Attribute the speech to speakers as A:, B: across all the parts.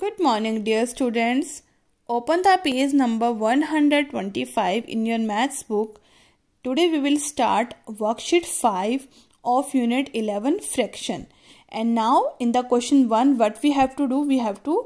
A: Good morning dear students open the page number 125 in your maths book today we will start worksheet five of unit eleven fraction and now in the question one what we have to do we have to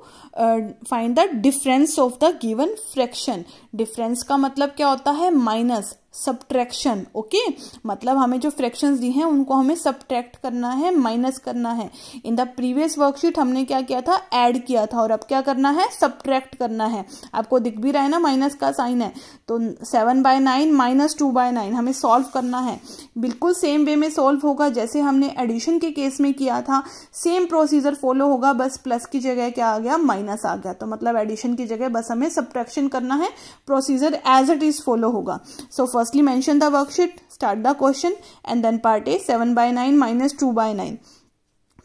A: find the difference of the given fraction difference का मतलब क्या होता है minus subtraction okay मतलब हमें जो fractions दी हैं उनको हमें सब्ट्रैक्ट करना है माइनस करना है इन द प्रीवियस वर्कशीट हमने क्या किया था ऐड किया था और अब क्या करना है सब्ट्रैक्ट करना है आपको दिख भी रहा है ना माइनस का साइन है तो seven by nine minus two by nine हमें सॉल्व करना है बिल्कुल सेम वे में सॉल्व होगा जैसे हमने एडिशन के केस में किया था सेम प्रोसीजर फॉलो होगा बस प्लस की जगह क्या आ गया माइनस आ गया तो मतलब एडिशन की जगह बस हमें सब्ट्रैक्शन करना है procedure as it is follow होगा so first firstly mention the worksheet, start the question and then part A 7 by 9 minus 2 by 9.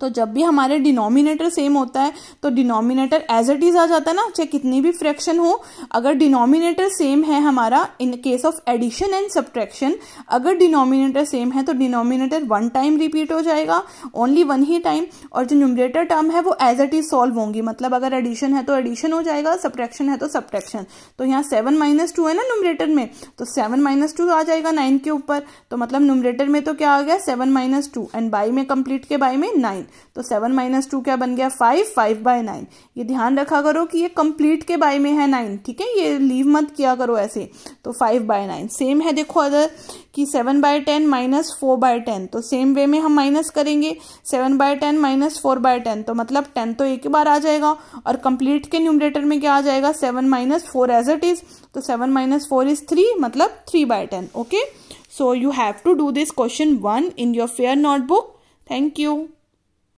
A: तो जब भी हमारे डिनोमिनेटर सेम होता है तो डिनोमिनेटर एज इट इज आ जाता है ना चाहे कितनी भी फ्रैक्शन हो अगर डिनोमिनेटर सेम है हमारा in case of addition and subtraction अगर डिनोमिनेटर सेम है तो डिनोमिनेटर वन टाइम रिपीट हो जाएगा ओनली वन ही टाइम और जो न्यूमरेटर टर्म है वो एज इट इज सॉल्व होंगी मतलब अगर एडिशन है तो एडिशन हो जाएगा सब्ट्रैक्शन है तो सब्ट्रैक्शन तो यहाँ सेवन माइनस टू है ना न्यूमरेटर में तो सेवन माइनस टू आ जाएगा नाइन के ऊपर तो मतलब न्यूमरेटर में तो क्या आ गया seven minus two and by में कंप्लीट के बाई में नाइन तो सेवन माइनस टू क्या बन गया फाइव फाइव बाय नाइन ये ध्यान रखा करो कि ये कंप्लीट के बाय में है नाइन ठीक है ये लीव मत किया करो ऐसे तो फाइव बाय नाइन सेम है देखो अदर कि seven by ten minus four by ten तो सेम वे में हम माइनस करेंगे seven by ten minus four by ten तो मतलब टेन तो एक ही बार आ जाएगा और कंप्लीट के न्यूमरेटर में क्या आ जाएगा seven minus four as it is तो seven minus four is three मतलब three by ten okay so you have to do this question one in your fair notebook thank you